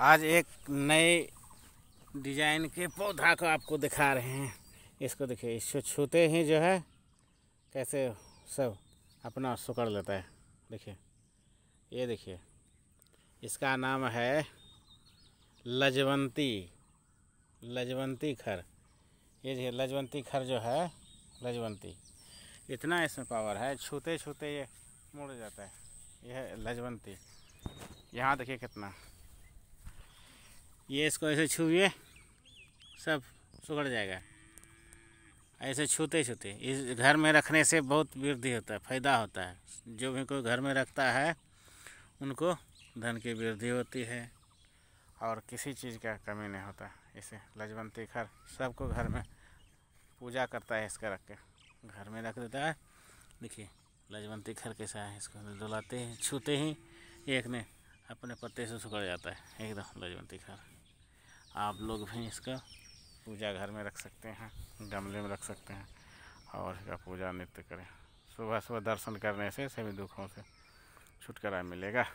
आज एक नए डिजाइन के पौधा को आपको दिखा रहे हैं इसको देखिए इसको छूते ही जो है कैसे सब अपना सुकड़ लेता है देखिए ये देखिए इसका नाम है लजवंती लजवंती खर ये देखिए लजवंती खर जो है लजवंती इतना इसमें पावर है छूते छूते ये मुड़ जाता है यह लजवंती यहाँ देखिए कितना ये इसको ऐसे छूए सब सुखड़ जाएगा ऐसे छूते छूते इस घर में रखने से बहुत वृद्धि होता है फायदा होता है जो भी कोई घर में रखता है उनको धन की वृद्धि होती है और किसी चीज़ का कमी नहीं होता इसे लजवंती घर सबको घर में पूजा करता है इसका रख के घर में रख देता है देखिए लजवंती घर कैसा है इसको दुलाते हैं छूते ही एक ने अपने पत्ते से सुखड़ जाता है एकदम लजवंती घर आप लोग भी इसका पूजा घर में रख सकते हैं गमले में रख सकते हैं और इसका पूजा नित्य करें सुबह सुबह दर्शन करने से सभी दुखों से छुटकारा मिलेगा